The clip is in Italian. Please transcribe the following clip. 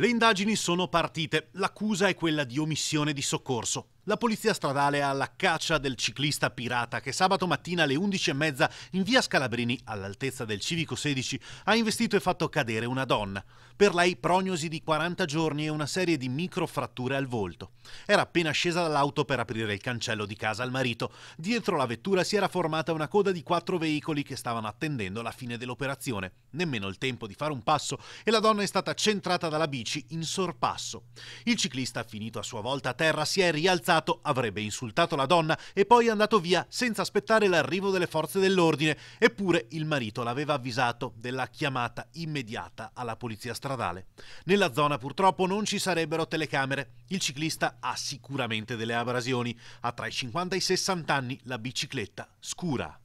Le indagini sono partite. L'accusa è quella di omissione di soccorso. La polizia stradale è alla caccia del ciclista pirata che sabato mattina alle 11.30 in via Scalabrini, all'altezza del civico 16, ha investito e fatto cadere una donna. Per lei prognosi di 40 giorni e una serie di microfratture al volto. Era appena scesa dall'auto per aprire il cancello di casa al marito. Dietro la vettura si era formata una coda di quattro veicoli che stavano attendendo la fine dell'operazione. Nemmeno il tempo di fare un passo e la donna è stata centrata dalla bici in sorpasso. Il ciclista, finito a sua volta a terra, si è rialzato insultato avrebbe insultato la donna e poi andato via senza aspettare l'arrivo delle forze dell'ordine, eppure il marito l'aveva avvisato della chiamata immediata alla polizia stradale. Nella zona purtroppo non ci sarebbero telecamere. Il ciclista ha sicuramente delle abrasioni, ha tra i 50 e i 60 anni, la bicicletta scura.